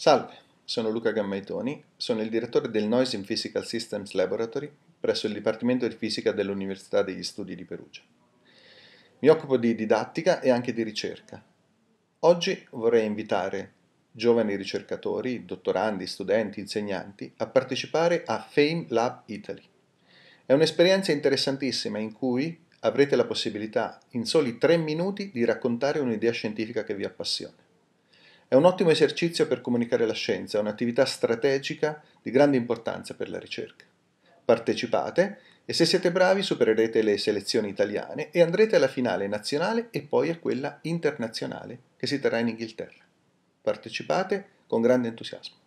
Salve, sono Luca Gammaitoni, sono il direttore del Noise in Physical Systems Laboratory presso il Dipartimento di Fisica dell'Università degli Studi di Perugia. Mi occupo di didattica e anche di ricerca. Oggi vorrei invitare giovani ricercatori, dottorandi, studenti, insegnanti a partecipare a Fame Lab Italy. È un'esperienza interessantissima in cui avrete la possibilità in soli tre minuti di raccontare un'idea scientifica che vi appassiona. È un ottimo esercizio per comunicare la scienza, è un'attività strategica di grande importanza per la ricerca. Partecipate e se siete bravi supererete le selezioni italiane e andrete alla finale nazionale e poi a quella internazionale che si terrà in Inghilterra. Partecipate con grande entusiasmo.